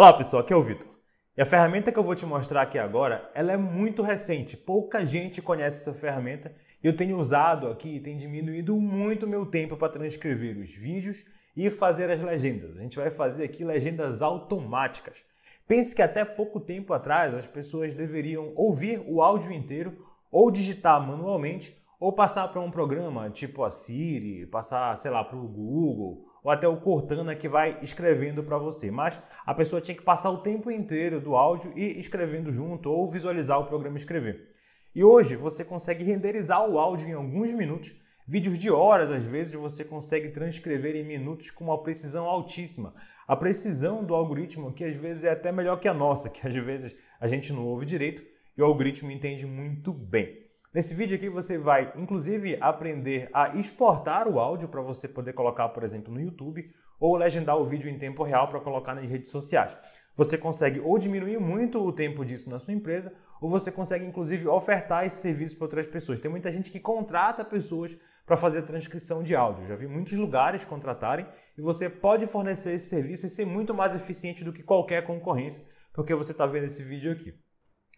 Olá pessoal, aqui é o Vitor. E a ferramenta que eu vou te mostrar aqui agora, ela é muito recente, pouca gente conhece essa ferramenta e eu tenho usado aqui e tem diminuído muito meu tempo para transcrever os vídeos e fazer as legendas. A gente vai fazer aqui legendas automáticas. Pense que até pouco tempo atrás as pessoas deveriam ouvir o áudio inteiro ou digitar manualmente ou passar para um programa tipo a Siri, passar, sei lá, para o Google ou até o Cortana que vai escrevendo para você. Mas a pessoa tinha que passar o tempo inteiro do áudio e escrevendo junto ou visualizar o programa escrever. E hoje você consegue renderizar o áudio em alguns minutos, vídeos de horas às vezes você consegue transcrever em minutos com uma precisão altíssima. A precisão do algoritmo que às vezes é até melhor que a nossa, que às vezes a gente não ouve direito e o algoritmo entende muito bem. Nesse vídeo aqui você vai, inclusive, aprender a exportar o áudio para você poder colocar, por exemplo, no YouTube ou legendar o vídeo em tempo real para colocar nas redes sociais. Você consegue ou diminuir muito o tempo disso na sua empresa, ou você consegue, inclusive, ofertar esse serviço para outras pessoas. Tem muita gente que contrata pessoas para fazer transcrição de áudio. Já vi muitos lugares contratarem e você pode fornecer esse serviço e ser muito mais eficiente do que qualquer concorrência, porque você está vendo esse vídeo aqui.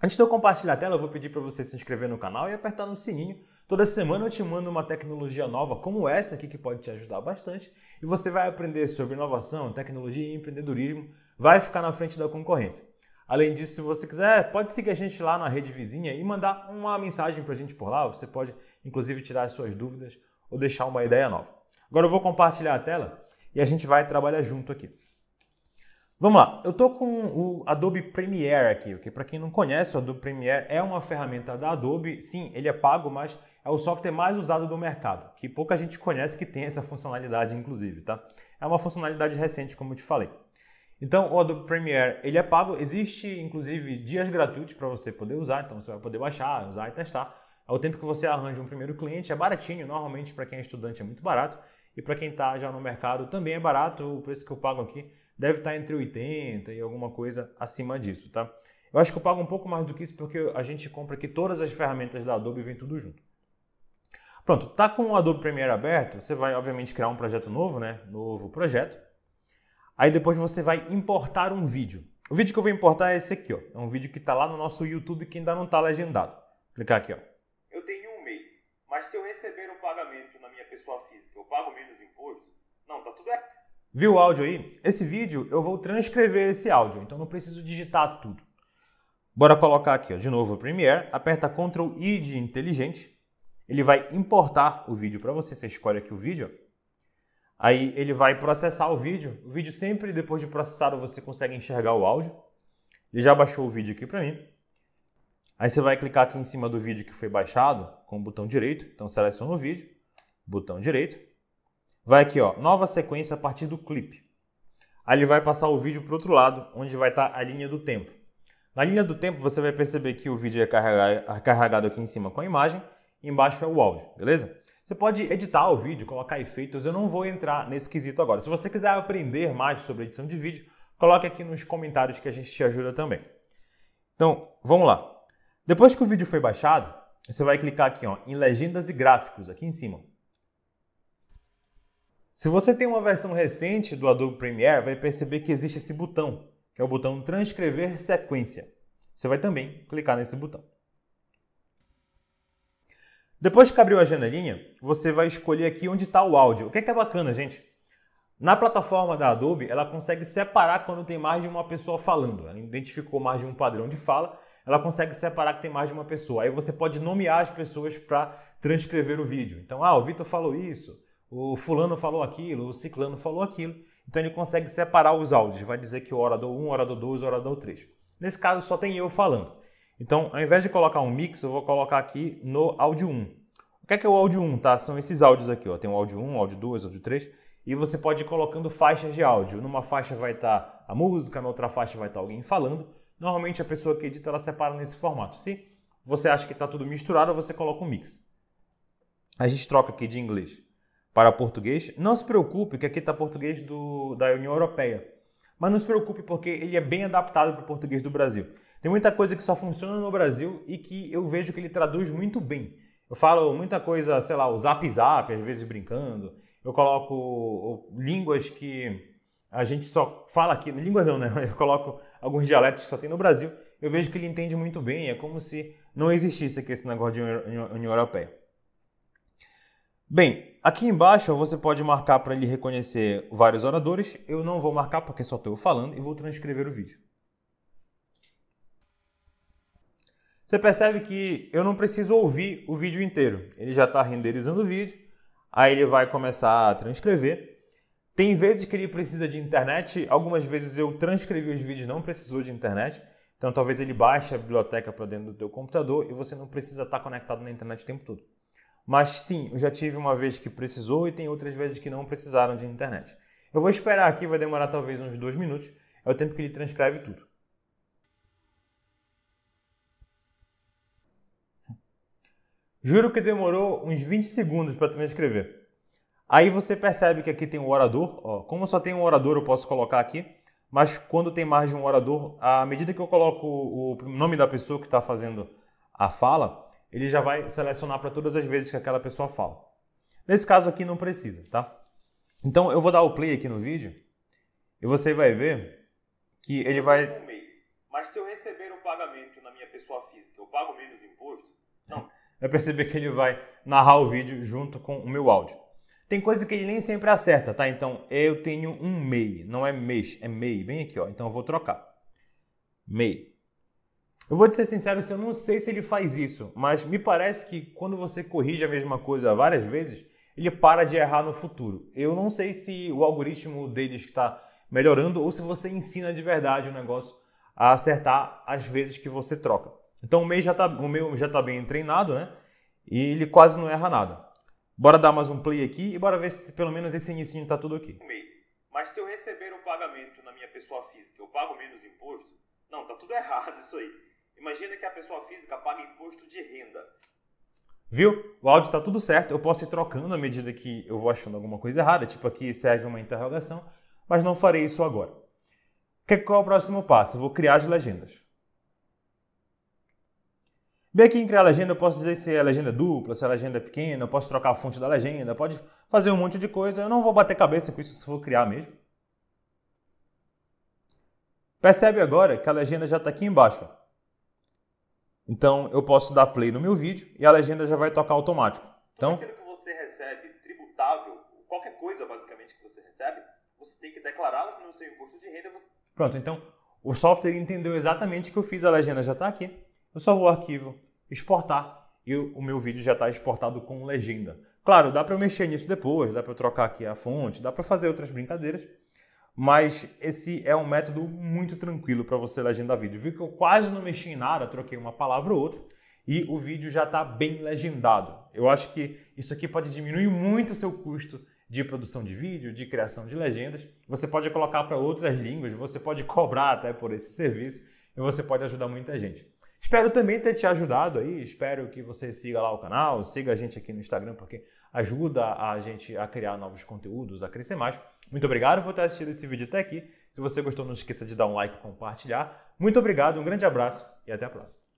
Antes de eu compartilhar a tela, eu vou pedir para você se inscrever no canal e apertar no sininho. Toda semana eu te mando uma tecnologia nova como essa aqui que pode te ajudar bastante e você vai aprender sobre inovação, tecnologia e empreendedorismo, vai ficar na frente da concorrência. Além disso, se você quiser, pode seguir a gente lá na rede vizinha e mandar uma mensagem para a gente por lá. Você pode, inclusive, tirar as suas dúvidas ou deixar uma ideia nova. Agora eu vou compartilhar a tela e a gente vai trabalhar junto aqui. Vamos lá, eu estou com o Adobe Premiere aqui, porque para quem não conhece, o Adobe Premiere é uma ferramenta da Adobe, sim, ele é pago, mas é o software mais usado do mercado, que pouca gente conhece que tem essa funcionalidade, inclusive, tá? É uma funcionalidade recente, como eu te falei. Então, o Adobe Premiere, ele é pago, existe, inclusive, dias gratuitos para você poder usar, então você vai poder baixar, usar e testar, ao tempo que você arranja um primeiro cliente, é baratinho, normalmente para quem é estudante é muito barato, e para quem está já no mercado também é barato, o preço que eu pago aqui deve estar tá entre 80 e alguma coisa acima disso, tá? Eu acho que eu pago um pouco mais do que isso porque a gente compra aqui todas as ferramentas da Adobe e vem tudo junto. Pronto, tá com o Adobe Premiere aberto, você vai obviamente criar um projeto novo, né? Novo projeto. Aí depois você vai importar um vídeo. O vídeo que eu vou importar é esse aqui, ó. É um vídeo que está lá no nosso YouTube que ainda não está legendado. Vou clicar aqui, ó. Mas se eu receber o um pagamento na minha pessoa física, eu pago menos imposto? Não, tá tudo é. Viu o áudio aí? Esse vídeo eu vou transcrever esse áudio, então não preciso digitar tudo. Bora colocar aqui, ó, de novo o Premiere, aperta Ctrl I de inteligente, ele vai importar o vídeo para você, você escolhe aqui o vídeo, aí ele vai processar o vídeo. O vídeo sempre depois de processado você consegue enxergar o áudio. Ele já baixou o vídeo aqui para mim. Aí você vai clicar aqui em cima do vídeo que foi baixado com o botão direito. Então seleciona o vídeo, botão direito. Vai aqui, ó, nova sequência a partir do clipe. Aí ele vai passar o vídeo para o outro lado, onde vai estar tá a linha do tempo. Na linha do tempo, você vai perceber que o vídeo é, é carregado aqui em cima com a imagem, embaixo é o áudio, beleza? Você pode editar o vídeo, colocar efeitos, eu não vou entrar nesse quesito agora. Se você quiser aprender mais sobre edição de vídeo, coloque aqui nos comentários que a gente te ajuda também. Então, vamos lá. Depois que o vídeo foi baixado, você vai clicar aqui ó, em legendas e gráficos, aqui em cima. Se você tem uma versão recente do Adobe Premiere, vai perceber que existe esse botão, que é o botão transcrever sequência. Você vai também clicar nesse botão. Depois que abriu a janelinha, você vai escolher aqui onde está o áudio. O que é, que é bacana, gente? Na plataforma da Adobe, ela consegue separar quando tem mais de uma pessoa falando. Ela identificou mais de um padrão de fala ela consegue separar que tem mais de uma pessoa. Aí você pode nomear as pessoas para transcrever o vídeo. Então, ah, o Vitor falou isso, o fulano falou aquilo, o ciclano falou aquilo. Então ele consegue separar os áudios, vai dizer que o orador 1, orador 2, orador 3. Nesse caso só tem eu falando. Então, ao invés de colocar um mix, eu vou colocar aqui no áudio 1. O que é, que é o áudio 1, tá? São esses áudios aqui, ó. Tem o áudio 1, áudio 2, áudio 3. E você pode ir colocando faixas de áudio. Numa faixa vai estar tá a música, na outra faixa vai estar tá alguém falando. Normalmente a pessoa que edita ela separa nesse formato. Se você acha que está tudo misturado, você coloca um mix. A gente troca aqui de inglês para português. Não se preocupe que aqui está português do, da União Europeia. Mas não se preocupe porque ele é bem adaptado para o português do Brasil. Tem muita coisa que só funciona no Brasil e que eu vejo que ele traduz muito bem. Eu falo muita coisa, sei lá, o zap zap, às vezes brincando. Eu coloco línguas que a gente só fala aqui, língua não, né? Eu coloco alguns dialetos que só tem no Brasil, eu vejo que ele entende muito bem, é como se não existisse aqui esse negócio de União Europeia. Bem, aqui embaixo você pode marcar para ele reconhecer vários oradores, eu não vou marcar porque só estou falando e vou transcrever o vídeo. Você percebe que eu não preciso ouvir o vídeo inteiro, ele já está renderizando o vídeo, aí ele vai começar a transcrever tem vezes que ele precisa de internet, algumas vezes eu transcrevi os vídeos, não precisou de internet. Então talvez ele baixe a biblioteca para dentro do teu computador e você não precisa estar tá conectado na internet o tempo todo. Mas sim, eu já tive uma vez que precisou e tem outras vezes que não precisaram de internet. Eu vou esperar aqui, vai demorar talvez uns dois minutos, é o tempo que ele transcreve tudo. Juro que demorou uns 20 segundos para transcrever. Aí você percebe que aqui tem um orador. Ó, como só tem um orador, eu posso colocar aqui. Mas quando tem mais de um orador, à medida que eu coloco o nome da pessoa que está fazendo a fala, ele já vai selecionar para todas as vezes que aquela pessoa fala. Nesse caso aqui não precisa, tá? Então eu vou dar o play aqui no vídeo e você vai ver que ele vai. Mas se eu receber o pagamento na minha pessoa física, eu pago menos imposto? Não. Vai perceber que ele vai narrar o vídeo junto com o meu áudio. Tem coisa que ele nem sempre acerta, tá? Então eu tenho um MEI, não é mês, é MEI, bem aqui, ó. Então eu vou trocar. MEI. Eu vou te ser sincero, eu não sei se ele faz isso, mas me parece que quando você corrige a mesma coisa várias vezes, ele para de errar no futuro. Eu não sei se o algoritmo deles está melhorando ou se você ensina de verdade o negócio a acertar as vezes que você troca. Então o tá, meu já está bem treinado, né? E ele quase não erra nada. Bora dar mais um play aqui e bora ver se pelo menos esse início está tudo ok. Mas se eu receber um pagamento na minha pessoa física, eu pago menos imposto? Não, tá tudo errado isso aí. Imagina que a pessoa física paga imposto de renda. Viu? O áudio tá tudo certo, eu posso ir trocando à medida que eu vou achando alguma coisa errada, tipo aqui serve uma interrogação, mas não farei isso agora. Que, qual é o próximo passo? Eu vou criar as legendas. Bem aqui em criar legenda, eu posso dizer se é legenda dupla, se é legenda pequena, eu posso trocar a fonte da legenda, pode fazer um monte de coisa. Eu não vou bater cabeça com isso se for criar mesmo. Percebe agora que a legenda já está aqui embaixo. Então eu posso dar play no meu vídeo e a legenda já vai tocar automático. Então, Tudo aquilo que você recebe tributável, qualquer coisa basicamente que você recebe, você tem que declarar no seu imposto de renda. Você... Pronto, então o software entendeu exatamente que eu fiz, a legenda já está aqui eu só vou ao arquivo, exportar e o meu vídeo já está exportado com legenda. Claro, dá para eu mexer nisso depois, dá para eu trocar aqui a fonte, dá para fazer outras brincadeiras, mas esse é um método muito tranquilo para você legendar vídeo. Viu que eu quase não mexi em nada, troquei uma palavra ou outra e o vídeo já está bem legendado. Eu acho que isso aqui pode diminuir muito o seu custo de produção de vídeo, de criação de legendas. Você pode colocar para outras línguas, você pode cobrar até por esse serviço e você pode ajudar muita gente. Espero também ter te ajudado aí. Espero que você siga lá o canal, siga a gente aqui no Instagram, porque ajuda a gente a criar novos conteúdos, a crescer mais. Muito obrigado por ter assistido esse vídeo até aqui. Se você gostou, não esqueça de dar um like e compartilhar. Muito obrigado, um grande abraço e até a próxima.